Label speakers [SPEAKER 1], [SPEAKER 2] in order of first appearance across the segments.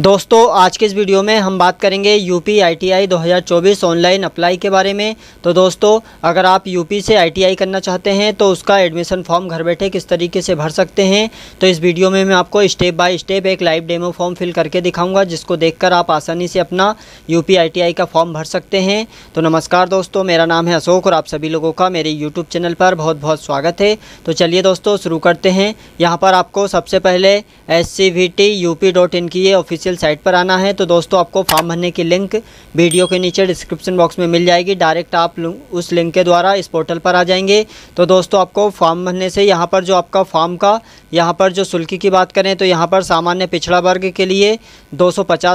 [SPEAKER 1] दोस्तों आज के इस वीडियो में हम बात करेंगे यूपी आईटीआई 2024 ऑनलाइन अप्लाई के बारे में तो दोस्तों अगर आप यूपी से आईटीआई करना चाहते हैं तो उसका एडमिशन फॉर्म घर बैठे किस तरीके से भर सकते हैं तो इस वीडियो में मैं आपको स्टेप बाय स्टेप एक लाइव डेमो फॉर्म फिल करके दिखाऊंगा जिसको देख आप आसानी से अपना यू आई का फॉर्म भर सकते हैं तो नमस्कार दोस्तों मेरा नाम है अशोक और आप सभी लोगों का मेरे यूट्यूब चैनल पर बहुत बहुत स्वागत है तो चलिए दोस्तों शुरू करते हैं यहाँ पर आपको सबसे पहले एस सी की ये ऑफिस ऑफिशियल साइट पर आना है तो दोस्तों आपको फॉर्म भरने की लिंक वीडियो के नीचे डिस्क्रिप्शन बॉक्स में मिल जाएगी डायरेक्ट आप उस लिंक के द्वारा इस पोर्टल पर आ जाएंगे तो दोस्तों आपको फॉर्म भरने से यहाँ पर जो आपका फॉर्म का यहाँ पर जो शुल्क की बात करें तो यहाँ पर सामान्य पिछड़ा वर्ग के लिए दो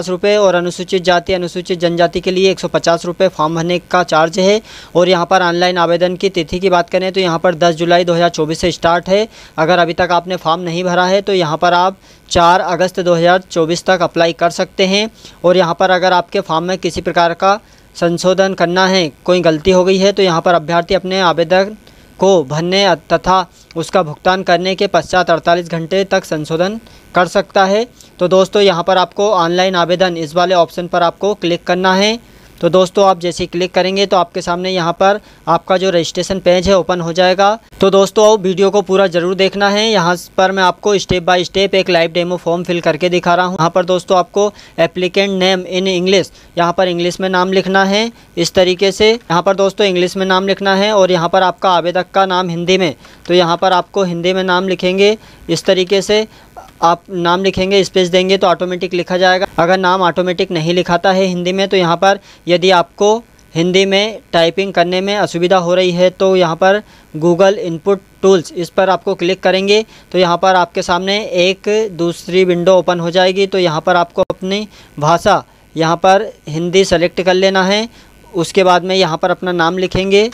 [SPEAKER 1] रुपए और अनुसूचित जाति अनुसूचित जनजाति के लिए एक रुपए फॉर्म भरने का चार्ज है और यहाँ पर ऑनलाइन आवेदन की तिथि की बात करें तो यहाँ पर दस जुलाई दो से स्टार्ट है अगर अभी तक आपने फॉर्म नहीं भरा है तो यहाँ पर आप चार अगस्त 2024 तक अप्लाई कर सकते हैं और यहाँ पर अगर आपके फॉर्म में किसी प्रकार का संशोधन करना है कोई गलती हो गई है तो यहाँ पर अभ्यर्थी अपने आवेदन को भरने तथा उसका भुगतान करने के पश्चात 48 घंटे तक संशोधन कर सकता है तो दोस्तों यहाँ पर आपको ऑनलाइन आवेदन इस वाले ऑप्शन पर आपको क्लिक करना है तो दोस्तों आप जैसे क्लिक करेंगे तो आपके सामने यहाँ पर आपका जो रजिस्ट्रेशन पेज है ओपन हो जाएगा तो दोस्तों वीडियो को पूरा ज़रूर देखना है यहाँ पर मैं आपको स्टेप बाय स्टेप एक लाइव डेमो फॉर्म फिल करके दिखा रहा हूँ यहाँ पर दोस्तों आपको एप्लीकेंट नेम इन इंग्लिश यहाँ पर इंग्लिश में नाम लिखना है इस तरीके से यहाँ पर दोस्तों इंग्लिश में नाम लिखना है और यहाँ पर आपका आवेदक का नाम हिंदी में तो यहाँ पर आपको हिंदी में नाम लिखेंगे इस तरीके से आप नाम लिखेंगे स्पेस देंगे तो ऑटोमेटिक लिखा जाएगा अगर नाम ऑटोमेटिक नहीं लिखाता है हिंदी में तो यहाँ पर यदि आपको हिंदी में टाइपिंग करने में असुविधा हो रही है तो यहाँ पर गूगल इनपुट टूल्स इस पर आपको क्लिक करेंगे तो यहाँ पर आपके सामने एक दूसरी विंडो ओपन हो जाएगी तो यहाँ पर आपको अपनी भाषा यहाँ पर हिंदी सेलेक्ट कर लेना है उसके बाद में यहाँ पर अपना नाम लिखेंगे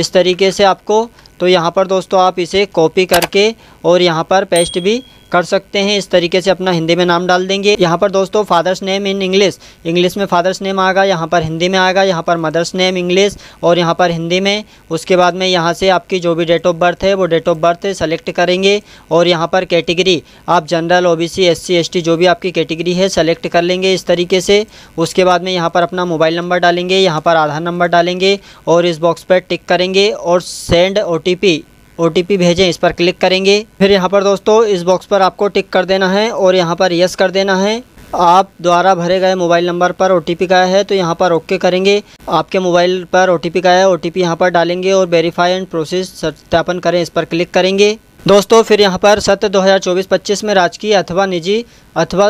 [SPEAKER 1] इस तरीके से आपको तो यहाँ पर दोस्तों आप इसे कॉपी करके और यहाँ पर पेस्ट भी कर सकते हैं इस तरीके से अपना हिंदी में नाम डाल देंगे यहाँ पर दोस्तों father's name in English English में फादर्स नेम आएगा यहाँ पर हिंदी में आएगा यहाँ पर मदर्स नेम इंग्लिश और यहाँ पर हिंदी में उसके बाद में यहाँ से आपकी जो भी डेट ऑफ बर्थ है वो डेट ऑफ बर्थ सेलेक्ट करेंगे और यहाँ पर कैटेगरी आप general O B C S C S T जो भी आपकी कैटेगरी है सेलेक्ट कर लेंगे इस तरीके से उसके बाद में यहाँ पर अपना मोबाइल नंबर डालेंगे यहाँ पर आधार नंबर डालेंगे और इस बॉक्स पर टिक करेंगे और send O T O T भेजें इस पर क्लिक करेंगे फिर यहाँ पर दोस्तों इस बॉक्स पर आपको टिक कर देना है और यहाँ पर यस कर देना है आप द्वारा भरे गए मोबाइल नंबर पर ओ का है तो यहाँ पर ओके करेंगे आपके मोबाइल पर ओ का है ओ टी यहाँ पर डालेंगे और वेरीफाई एंड प्रोसेस सत्यापन करें इस पर क्लिक करेंगे दोस्तों फिर यहाँ पर सत्र 2024-25 में राजकीय अथवा निजी अथवा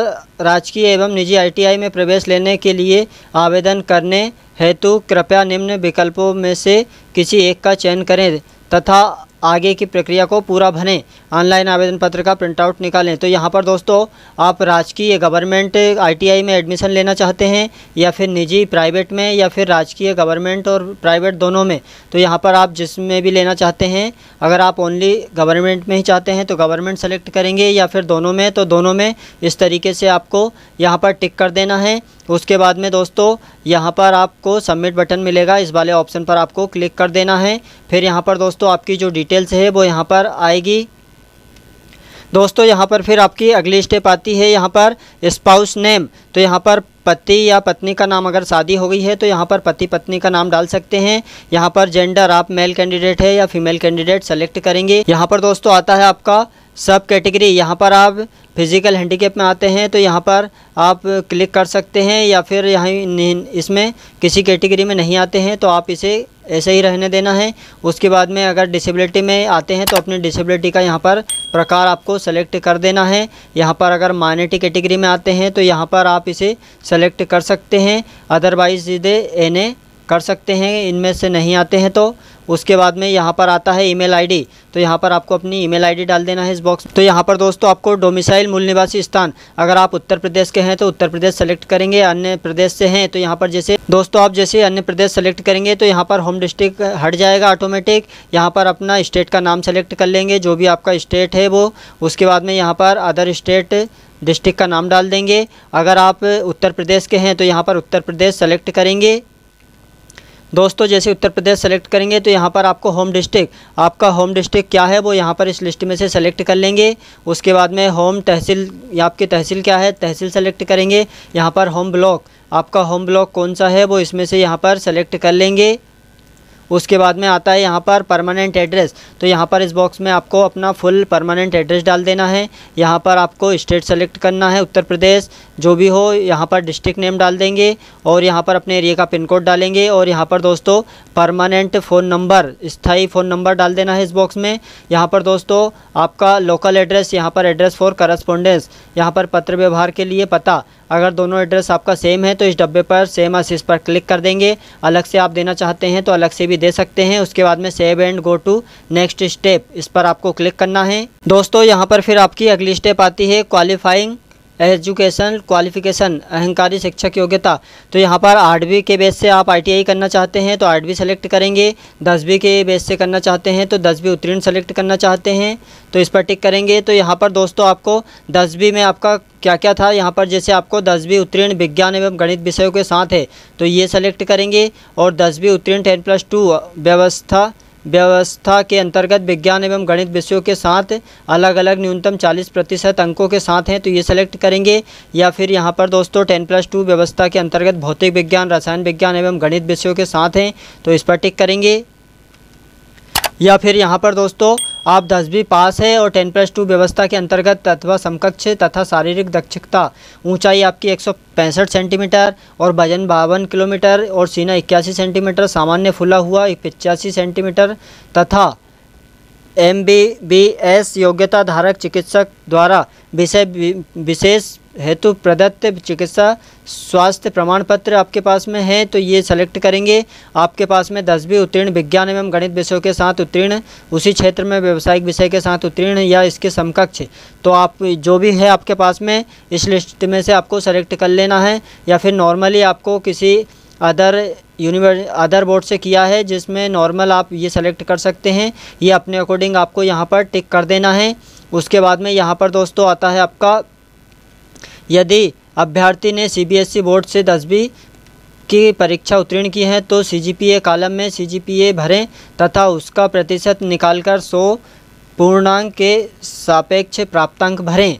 [SPEAKER 1] राजकीय एवं निजी आईटीआई में प्रवेश लेने के लिए आवेदन करने हेतु कृपया निम्न विकल्पों में से किसी एक का चयन करें तथा आगे की प्रक्रिया को पूरा भरें ऑनलाइन आवेदन पत्र का प्रिंटआउट निकालें तो यहाँ पर दोस्तों आप राजकीय गवर्नमेंट आईटीआई में एडमिशन लेना चाहते हैं या फिर निजी प्राइवेट में या फिर राजकीय गवर्नमेंट और प्राइवेट दोनों में तो यहाँ पर आप जिसमें भी लेना चाहते हैं अगर आप ओनली गवर्नमेंट में ही चाहते हैं तो गवर्नमेंट सेलेक्ट करेंगे या फिर दोनों में तो दोनों में इस तरीके से आपको यहाँ पर टिक कर देना है उसके बाद में दोस्तों यहाँ पर आपको सबमिट बटन मिलेगा इस वाले ऑप्शन पर आपको क्लिक कर देना है फिर यहाँ पर दोस्तों आपकी जो डिटेल्स है वो यहाँ पर आएगी दोस्तों यहाँ पर फिर आपकी अगली स्टेप आती है यहाँ पर स्पाउस नेम तो यहाँ पर पति या पत्नी का नाम अगर शादी हो गई है तो यहाँ पर पति पत्नी का नाम डाल सकते हैं यहाँ पर जेंडर आप मेल कैंडिडेट है या फीमेल कैंडिडेट सेलेक्ट करेंगे यहाँ पर दोस्तों आता है आपका सब कैटेगरी यहाँ पर आप फिज़िकल हैंडीकेप में आते हैं तो यहाँ पर आप क्लिक कर सकते हैं या फिर यहाँ इसमें किसी कैटेगरी में नहीं आते हैं तो आप इसे ऐसे ही रहने देना है उसके बाद में अगर डिसेबिलिटी में आते हैं तो अपने डिसेबिलिटी का यहाँ पर प्रकार आपको सेलेक्ट कर देना है यहाँ पर अगर माइनेटी कैटेगरी में आते हैं तो यहाँ पर आप इसे सेलेक्ट कर सकते हैं अदरवाइज़ सीधे एन कर सकते हैं इनमें से नहीं आते हैं तो उसके बाद में यहाँ पर आता है ईमेल आईडी तो यहाँ पर आपको अपनी ईमेल आईडी डाल देना है इस बॉक्स तो यहाँ पर दोस्तों आपको डोमिसाइल मूल निवासी स्थान अगर आप उत्तर प्रदेश के हैं तो उत्तर प्रदेश सेलेक्ट करेंगे अन्य प्रदेश से हैं तो यहाँ पर जैसे दोस्तों आप जैसे अन्य प्रदेश सेलेक्ट करेंगे तो यहाँ पर होम डिस्ट्रिक्ट हट जाएगा ऑटोमेटिक यहाँ पर अपना स्टेट का नाम सेलेक्ट कर लेंगे जो भी आपका स्टेट है वो उसके बाद में यहाँ पर अदर स्टेट डिस्ट्रिक्ट का नाम डाल देंगे अगर आप उत्तर प्रदेश के हैं तो यहाँ पर उत्तर प्रदेश सेलेक्ट करेंगे दोस्तों जैसे उत्तर प्रदेश सेलेक्ट करेंगे तो यहाँ पर आपको होम डिस्ट्रिक्ट आपका होम डिस्ट्रिक्ट क्या है वो यहाँ पर इस लिस्ट में से सेलेक्ट कर लेंगे उसके बाद में होम तहसील आपकी तहसील क्या है तहसील सेलेक्ट करेंगे यहाँ पर होम ब्लॉक आपका होम ब्लॉक कौन सा है वो इसमें से यहाँ पर सेलेक्ट कर लेंगे उसके बाद में आता है यहाँ पर परमानेंट एड्रेस तो यहाँ पर इस बॉक्स में आपको अपना फुल परमानेंट एड्रेस डाल देना है यहाँ पर आपको स्टेट सेलेक्ट करना है उत्तर प्रदेश जो भी हो यहाँ पर डिस्ट्रिक्ट नेम डाल देंगे और यहाँ पर अपने एरिया का पिन कोड डालेंगे और यहाँ पर दोस्तों परमानेंट फ़ोन नंबर स्थाई फ़ोन नंबर डाल देना है इस बॉक्स में यहाँ पर दोस्तों आपका लोकल एड्रेस यहाँ पर एड्रेस फॉर करस्पोंडेंस यहाँ पर पत्र व्यवहार के लिए पता अगर दोनों एड्रेस आपका सेम है तो इस डब्बे पर सेम असिस पर क्लिक कर देंगे अलग से आप देना चाहते हैं तो अलग से भी दे सकते हैं उसके बाद में save and go to next step इस पर आपको क्लिक करना है दोस्तों यहाँ पर फिर आपकी अगली स्टेप आती है क्वालिफाइंग एजुकेशन क्वालिफिकेशन अहंकारी शिक्षक योग्यता तो यहाँ पर आठवीं के बेस से आप आई करना चाहते हैं तो आठवीं सेलेक्ट करेंगे दसवीं के बेस से करना चाहते हैं तो दसवीं उत्तीर्ण सेलेक्ट करना चाहते हैं तो इस पर टिक करेंगे तो यहाँ पर दोस्तों आपको दसवीं में आपका क्या क्या था यहाँ पर जैसे आपको दसवीं उत्तीर्ण विज्ञान एवं गणित विषयों के साथ है तो ये सेलेक्ट करेंगे और दसवीं उत्तीर्ण टेन प्लस टू व्यवस्था व्यवस्था के अंतर्गत विज्ञान एवं गणित विषयों के साथ अलग अलग न्यूनतम 40 प्रतिशत अंकों के साथ हैं तो ये सेलेक्ट करेंगे या फिर यहाँ पर दोस्तों टेन प्लस टू व्यवस्था के अंतर्गत भौतिक विज्ञान रसायन विज्ञान एवं गणित विषयों के साथ हैं तो इस पर टिक करेंगे या फिर यहाँ पर दोस्तों आप दसवीं पास है और टेन प्लस टू व्यवस्था के अंतर्गत तथा समकक्ष तथा शारीरिक दक्षता ऊंचाई आपकी एक सेंटीमीटर और वजन बावन किलोमीटर और सीना इक्यासी सेंटीमीटर सामान्य फुला हुआ पचासी सेंटीमीटर तथा एम बी बी एस योग्यता धारक चिकित्सक द्वारा विषय विशेष हेतु प्रदत्त चिकित्सा स्वास्थ्य प्रमाण पत्र आपके पास में है तो ये सेलेक्ट करेंगे आपके पास में दसवीं उत्तीर्ण विज्ञान एवं गणित विषयों के साथ उत्तीर्ण उसी क्षेत्र में व्यावसायिक विषय के साथ उत्तीर्ण या इसके समकक्ष तो आप जो भी है आपके पास में इस लिस्ट में से आपको सेलेक्ट कर लेना है या फिर नॉर्मली आपको किसी अदर यूनिवर्स अदर बोर्ड से किया है जिसमें नॉर्मल आप ये सेलेक्ट कर सकते हैं ये अपने अकॉर्डिंग आपको यहाँ पर टिक कर देना है उसके बाद में यहाँ पर दोस्तों आता है आपका यदि अभ्यर्थी ने सीबीएसई e बोर्ड से दसवीं की परीक्षा उत्तीर्ण की है तो सीजीपीए कालम में सीजीपीए भरें तथा उसका प्रतिशत निकालकर 100 पूर्णांक के सापेक्ष प्राप्तांक भरें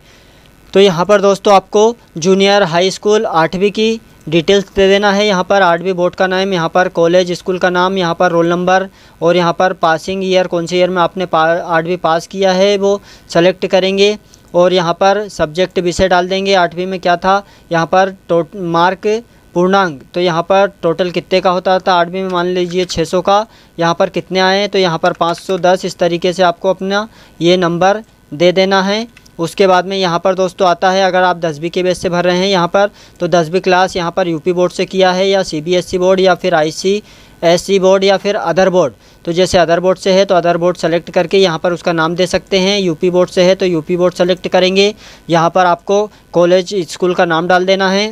[SPEAKER 1] तो यहाँ पर दोस्तों आपको जूनियर हाई स्कूल आठवीं की डिटेल्स दे देना है यहाँ पर आठवीं बोर्ड का नाम यहाँ पर कॉलेज स्कूल का नाम यहाँ पर रोल नंबर और यहाँ पर पासिंग ईयर कौन से ईयर में आपने पा आठवीं पास किया है वो सेलेक्ट करेंगे और यहाँ पर सब्जेक्ट विषय डाल देंगे आठवीं में क्या था यहाँ पर टोट मार्क पूर्णांक तो यहाँ पर टोटल कितने का होता था आठवीं में मान लीजिए 600 का यहाँ पर कितने आए हैं तो यहाँ पर 510 इस तरीके से आपको अपना ये नंबर दे देना है उसके बाद में यहाँ पर दोस्तों आता है अगर आप दसवीं के बेस से भर रहे हैं यहाँ पर तो दसवीं क्लास यहाँ पर यूपी बोर्ड से किया है या सीबीएसई बोर्ड e या फिर आईसीएसई बोर्ड e या फिर अदर बोर्ड तो जैसे अदर बोर्ड से है तो अदर बोर्ड सेलेक्ट करके यहाँ पर उसका नाम दे सकते हैं यूपी बोर्ड से है तो यूपी बोर्ड सेलेक्ट करेंगे यहाँ पर आपको कॉलेज स्कूल का नाम डाल देना है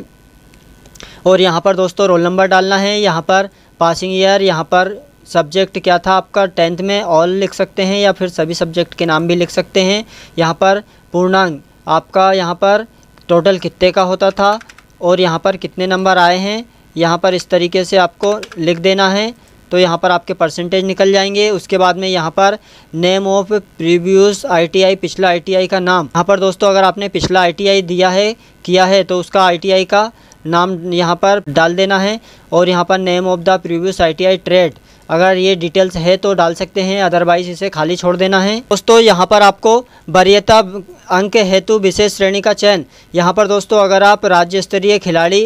[SPEAKER 1] और यहाँ पर दोस्तों रोल नंबर डालना है यहाँ पर पासिंग ईयर यहाँ पर सब्जेक्ट क्या था आपका टेंथ में ऑल लिख सकते हैं या फिर सभी सब्जेक्ट के नाम भी लिख सकते हैं यहाँ पर पूर्णांग आपका यहाँ पर टोटल कितने का होता था और यहाँ पर कितने नंबर आए हैं यहाँ पर इस तरीके से आपको लिख देना है तो यहाँ पर आपके परसेंटेज निकल जाएंगे उसके बाद में यहाँ पर नेम ऑफ प्रीवियस आईटीआई पिछला आईटीआई का नाम यहाँ पर दोस्तों अगर आपने पिछला आईटीआई दिया है किया है तो उसका आईटीआई का नाम यहाँ पर डाल देना है और यहाँ पर name of the previous ITI trade अगर ये डिटेल्स है तो डाल सकते हैं अदरवाइज इसे खाली छोड़ देना है दोस्तों यहाँ पर आपको वरीयता अंक हेतु विशेष श्रेणी का चयन यहाँ पर दोस्तों अगर आप राज्य स्तरीय खिलाड़ी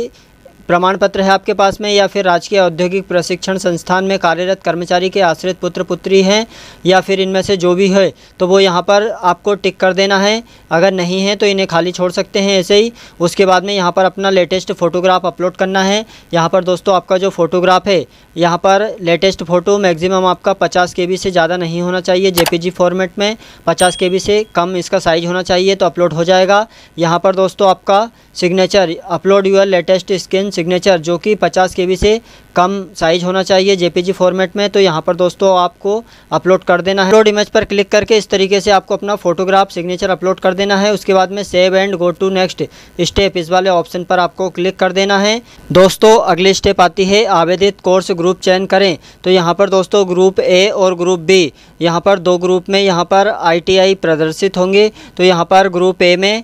[SPEAKER 1] प्रमाण पत्र है आपके पास में या फिर राजकीय औद्योगिक प्रशिक्षण संस्थान में कार्यरत कर्मचारी के आश्रित पुत्र पुत्री हैं या फिर इनमें से जो भी है तो वो यहाँ पर आपको टिक कर देना है अगर नहीं है तो इन्हें खाली छोड़ सकते हैं ऐसे ही उसके बाद में यहाँ पर अपना लेटेस्ट फ़ोटोग्राफ अपलोड करना है यहाँ पर दोस्तों आपका जो फ़ोटोग्राफ है यहाँ पर लेटेस्ट फ़ोटो मैक्सिमम आपका पचास के से ज़्यादा नहीं होना चाहिए जे फॉर्मेट में पचास के से कम इसका साइज़ होना चाहिए तो अपलोड हो जाएगा यहाँ पर दोस्तों आपका signature upload your latest scan signature जो कि 50 के से कम साइज होना चाहिए जेपीजी फॉर्मेट में तो यहाँ पर दोस्तों आपको अपलोड कर देना है अपलोड इमेज पर क्लिक करके इस तरीके से आपको अपना फोटोग्राफ सिग्नेचर अपलोड कर देना है उसके बाद में save and go to next step इस वाले ऑप्शन पर आपको क्लिक कर देना है दोस्तों अगली स्टेप आती है आवेदित कोर्स ग्रुप चयन करें तो यहाँ पर दोस्तों ग्रुप ए और ग्रुप बी यहाँ पर दो ग्रुप में यहाँ पर आई प्रदर्शित होंगे तो यहाँ पर ग्रुप ए में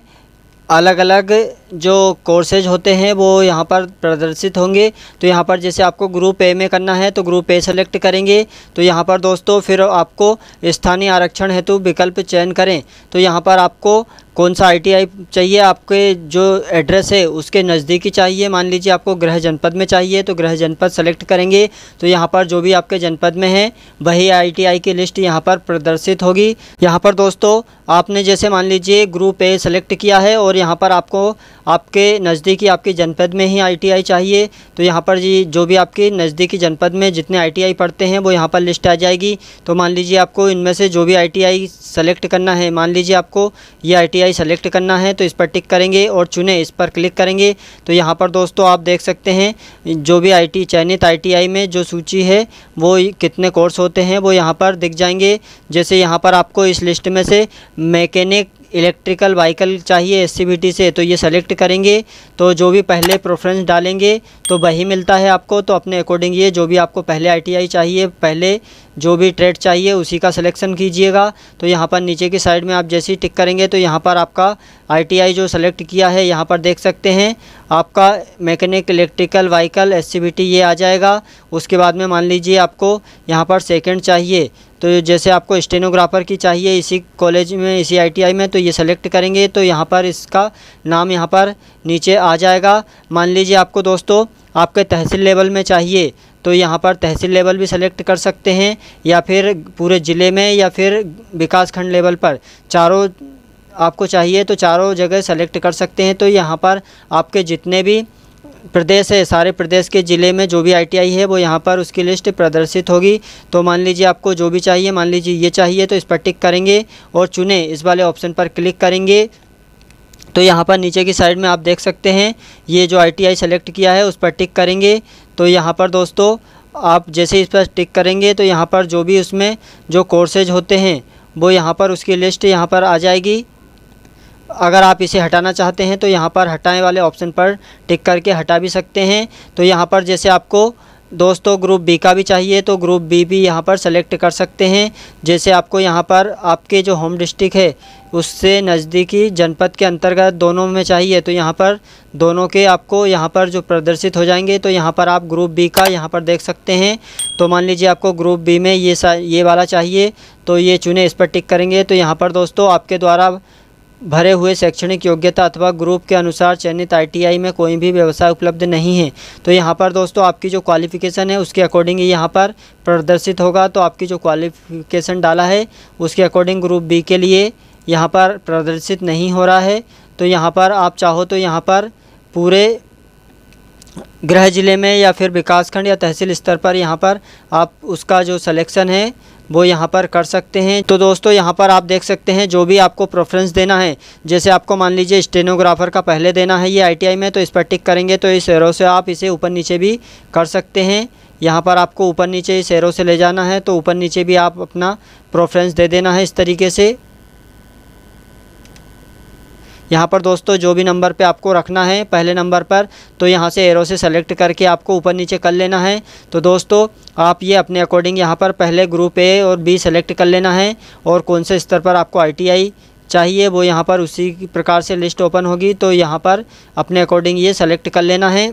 [SPEAKER 1] अलग अलग जो कोर्सेज होते हैं वो यहाँ पर प्रदर्शित होंगे तो यहाँ पर जैसे आपको ग्रुप ए में करना है तो ग्रुप ए सेलेक्ट करेंगे तो यहाँ पर दोस्तों फिर आपको स्थानीय आरक्षण हेतु विकल्प चयन करें तो यहाँ पर आपको कौन सा आईटीआई चाहिए आपके जो एड्रेस है उसके नज़दीकी चाहिए मान लीजिए आपको गृह जनपद में चाहिए तो गृह जनपद सेलेक्ट करेंगे तो यहाँ पर जो भी आपके जनपद में है वही आईटीआई की लिस्ट यहाँ पर प्रदर्शित होगी यहाँ पर दोस्तों आपने जैसे मान लीजिए ग्रुप ए सेलेक्ट किया है और यहाँ पर आपको आपके नज़दीकी आपके जनपद में ही आई चाहिए तो यहाँ पर जी जो भी आपके नज़दीकी जनपद में जितने आई पढ़ते हैं वो यहाँ पर लिस्ट आ जाएगी तो मान लीजिए आपको इनमें से जो भी आई सेलेक्ट करना है मान लीजिए आपको ये आई आई सेलेक्ट करना है तो इस पर टिक करेंगे और चुने इस पर क्लिक करेंगे तो यहाँ पर दोस्तों आप देख सकते हैं जो भी आईटी चयनित आईटीआई में जो सूची है वो कितने कोर्स होते हैं वो यहाँ पर दिख जाएंगे जैसे यहाँ पर आपको इस लिस्ट में से मैकेनिक इलेक्ट्रिकल वाइकल चाहिए एस से तो ये सेलेक्ट करेंगे तो जो भी पहले प्रोफ्रेंस डालेंगे तो वही मिलता है आपको तो अपने अकॉर्डिंग ये जो भी आपको पहले आई चाहिए पहले जो भी ट्रेड चाहिए उसी का सिलेक्शन कीजिएगा तो यहाँ पर नीचे की साइड में आप जैसे ही टिक करेंगे तो यहाँ पर आपका आई जो सेलेक्ट किया है यहाँ पर देख सकते हैं आपका मैकेनिक इलेक्ट्रिकल वाइकल एस ये आ जाएगा उसके बाद में मान लीजिए आपको यहाँ पर सेकेंड चाहिए तो जैसे आपको स्टेनोग्राफ़र की चाहिए इसी कॉलेज में इसी आईटीआई में तो ये सेलेक्ट करेंगे तो यहाँ पर इसका नाम यहाँ पर नीचे आ जाएगा मान लीजिए आपको दोस्तों आपके तहसील लेवल में चाहिए तो यहाँ पर तहसील लेवल भी सेलेक्ट कर सकते हैं या फिर पूरे ज़िले में या फिर विकासखंड लेवल पर चारों आपको चाहिए तो चारों जगह सेलेक्ट कर सकते हैं तो यहाँ पर आपके जितने भी प्रदेश है सारे प्रदेश के ज़िले में जो भी आईटीआई है वो यहाँ पर उसकी लिस्ट प्रदर्शित होगी तो मान लीजिए आपको जो भी चाहिए मान लीजिए ये चाहिए तो इस पर टिक करेंगे और चुने इस वाले ऑप्शन पर क्लिक करेंगे तो यहाँ पर नीचे की साइड में आप देख सकते हैं ये जो आईटीआई सेलेक्ट किया है उस पर टिक करेंगे तो यहाँ पर दोस्तों आप जैसे इस पर टिक करेंगे तो यहाँ पर जो भी उसमें जो कोर्सेज होते हैं वो यहाँ पर उसकी लिस्ट यहाँ पर आ जाएगी अगर आप इसे हटाना चाहते हैं तो यहाँ पर हटाने वाले ऑप्शन पर टिक करके हटा भी सकते हैं तो यहाँ पर जैसे आपको दोस्तों ग्रुप बी का भी चाहिए तो ग्रुप बी भी यहाँ पर सेलेक्ट कर सकते हैं जैसे आपको यहाँ पर आपके जो होम डिस्ट्रिक्ट है उससे नज़दीकी जनपद के अंतर्गत दोनों में चाहिए तो यहाँ पर दोनों के आपको यहाँ पर जो प्रदर्शित हो जाएंगे तो यहाँ पर आप ग्रुप बी का यहाँ पर देख सकते हैं तो मान लीजिए आपको ग्रुप बी में ये सा ये वाला चाहिए तो ये चुने इस पर टिक करेंगे तो यहाँ पर दोस्तों आपके द्वारा भरे हुए शैक्षणिक योग्यता अथवा ग्रुप के अनुसार चयनित आईटीआई में कोई भी व्यवसाय उपलब्ध नहीं है तो यहाँ पर दोस्तों आपकी जो क्वालिफ़िकेशन है उसके अकॉर्डिंग यहाँ पर प्रदर्शित होगा तो आपकी जो क्वालिफ़िकेशन डाला है उसके अकॉर्डिंग ग्रुप बी के लिए यहाँ पर प्रदर्शित नहीं हो रहा है तो यहाँ पर आप चाहो तो यहाँ पर पूरे गृह ज़िले में या फिर विकासखंड या तहसील स्तर पर यहाँ पर आप उसका जो सलेक्शन है वो यहाँ पर कर सकते हैं तो दोस्तों यहाँ पर आप देख सकते हैं जो भी आपको प्रेफरेंस देना है जैसे आपको मान लीजिए स्टेनोग्राफर का पहले देना है ये आईटीआई में तो इस पर टिक करेंगे तो इस एरो से आप इसे ऊपर नीचे भी कर सकते हैं यहाँ पर आपको ऊपर नीचे इस एरो से ले जाना है तो ऊपर नीचे भी आप अपना प्रेफरेंस दे देना है इस तरीके से यहाँ पर दोस्तों जो भी नंबर पे आपको रखना है पहले नंबर पर तो यहाँ से एरो से सेलेक्ट करके आपको ऊपर नीचे कर लेना है तो दोस्तों आप ये अपने अकॉर्डिंग यहाँ पर पहले ग्रुप ए और बी सेलेक्ट कर लेना है और कौन से स्तर पर आपको आई चाहिए वो यहाँ पर उसी प्रकार से लिस्ट ओपन होगी तो यहाँ पर अपने अकॉर्डिंग ये सेलेक्ट कर लेना है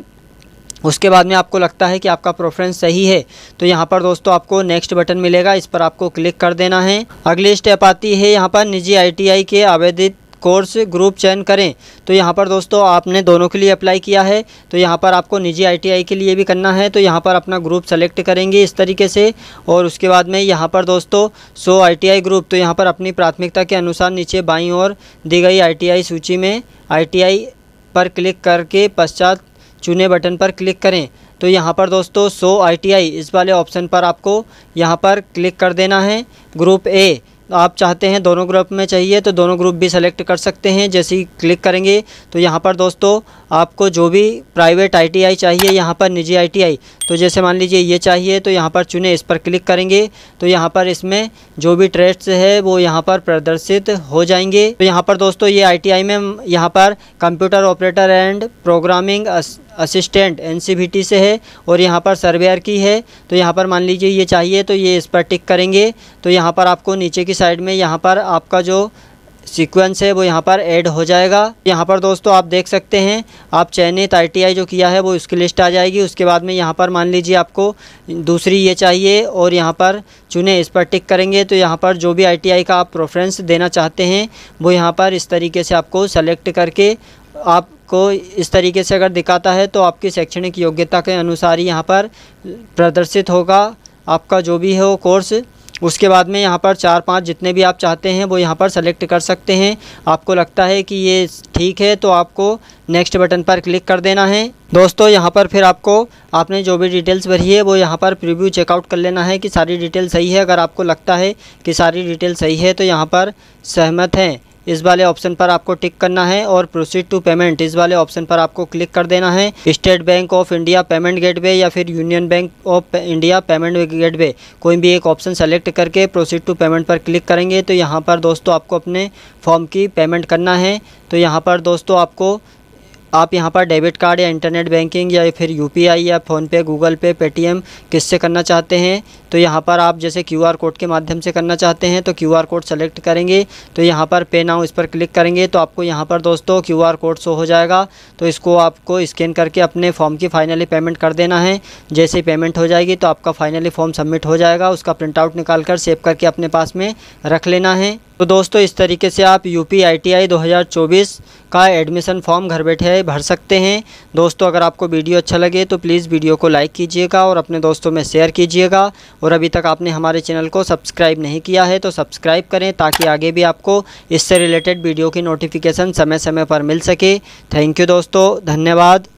[SPEAKER 1] उसके बाद में आपको लगता है कि आपका प्रोफ्रेंस सही है तो यहाँ पर दोस्तों आपको नेक्स्ट बटन मिलेगा इस पर आपको क्लिक कर देना है अगली स्टेप आती है यहाँ पर निजी आईटीआई के आवेदित कोर्स ग्रुप चयन करें तो यहाँ पर दोस्तों आपने दोनों के लिए अप्लाई किया है तो यहाँ पर आपको निजी आईटीआई के लिए भी करना है तो यहाँ पर अपना ग्रुप सेलेक्ट करेंगे इस तरीके से और उसके बाद में यहाँ पर दोस्तों सो आईटीआई ग्रुप तो यहाँ पर अपनी प्राथमिकता के अनुसार नीचे बाईं ओर दी गई आई सूची में आई पर क्लिक करके पश्चात चुने बटन पर क्लिक करें तो यहाँ पर दोस्तों सो आई इस वाले ऑप्शन पर आपको यहाँ पर क्लिक कर देना है ग्रुप ए आप चाहते हैं दोनों ग्रुप में चाहिए तो दोनों ग्रुप भी सेलेक्ट कर सकते हैं जैसे ही क्लिक करेंगे तो यहाँ पर दोस्तों आपको जो भी प्राइवेट आईटीआई चाहिए यहाँ पर निजी आईटीआई तो जैसे मान लीजिए ये चाहिए तो यहाँ पर चुने इस पर क्लिक करेंगे तो यहाँ पर इसमें जो भी ट्रेड्स है वो यहाँ पर प्रदर्शित हो जाएंगे तो यहाँ पर दोस्तों ये आई में यहाँ पर computer operator and programming assistant NCVT से है और यहाँ पर सर्वेयर की है तो यहाँ पर मान लीजिए ये चाहिए तो ये इस पर टिक करेंगे तो यहाँ पर आपको नीचे की साइड में यहाँ पर आपका जो सीक्वेंस है वो यहाँ पर ऐड हो जाएगा यहाँ पर दोस्तों आप देख सकते हैं आप चयनित आई जो किया है वो उसकी लिस्ट आ जाएगी उसके बाद में यहाँ पर मान लीजिए आपको दूसरी ये चाहिए और यहाँ पर चुने इस पर टिक करेंगे तो यहाँ पर जो भी आई का आप प्रोफ्रेंस देना चाहते हैं वो यहाँ पर इस तरीके से आपको सेलेक्ट करके आप को इस तरीके से अगर दिखाता है तो आपकी शैक्षणिक योग्यता के अनुसार ही यहाँ पर प्रदर्शित होगा आपका जो भी है वो कोर्स उसके बाद में यहाँ पर चार पाँच जितने भी आप चाहते हैं वो यहाँ पर सेलेक्ट कर सकते हैं आपको लगता है कि ये ठीक है तो आपको नेक्स्ट बटन पर क्लिक कर देना है दोस्तों यहाँ पर फिर आपको आपने जो भी डिटेल्स भरी है वो यहाँ पर प्रीव्यू चेकआउट कर लेना है कि सारी डिटेल सही है अगर आपको लगता है कि सारी डिटेल सही है तो यहाँ पर सहमत हैं इस वाले ऑप्शन पर आपको टिक करना है और प्रोसीड टू पेमेंट इस वाले ऑप्शन पर आपको क्लिक कर देना है State Bank of India payment gateway या फिर Union Bank of India payment gateway कोई भी एक ऑप्शन सेलेक्ट करके प्रोसीड टू पेमेंट पर क्लिक करेंगे तो यहाँ पर दोस्तों आपको अपने फॉर्म की पेमेंट करना है तो यहाँ पर दोस्तों आपको आप यहाँ पर डेबिट कार्ड या इंटरनेट बैंकिंग या फिर यूपीआई या फ़ोनपे गूगल पे पेटीएम किससे करना चाहते हैं तो यहाँ पर आप जैसे क्यूआर कोड के माध्यम से करना चाहते हैं तो क्यूआर कोड सेलेक्ट करेंगे तो यहाँ पर पे नाउ इस पर क्लिक करेंगे तो आपको यहाँ पर दोस्तों क्यूआर कोड शो हो जाएगा तो इसको आपको स्कैन करके अपने फॉर्म की फ़ाइनली पेमेंट कर देना है जैसे पेमेंट हो जाएगी तो आपका फ़ाइनली फॉर्म सबमिट हो जाएगा उसका प्रिंटआउट निकाल कर सेव करके अपने पास में रख लेना है तो दोस्तों इस तरीके से आप U P I T I 2024 का एडमिशन फॉर्म घर बैठे भर सकते हैं दोस्तों अगर आपको वीडियो अच्छा लगे तो प्लीज़ वीडियो को लाइक कीजिएगा और अपने दोस्तों में शेयर कीजिएगा और अभी तक आपने हमारे चैनल को सब्सक्राइब नहीं किया है तो सब्सक्राइब करें ताकि आगे भी आपको इससे रिलेटेड वीडियो की नोटिफिकेशन समय समय पर मिल सके थैंक यू दोस्तों धन्यवाद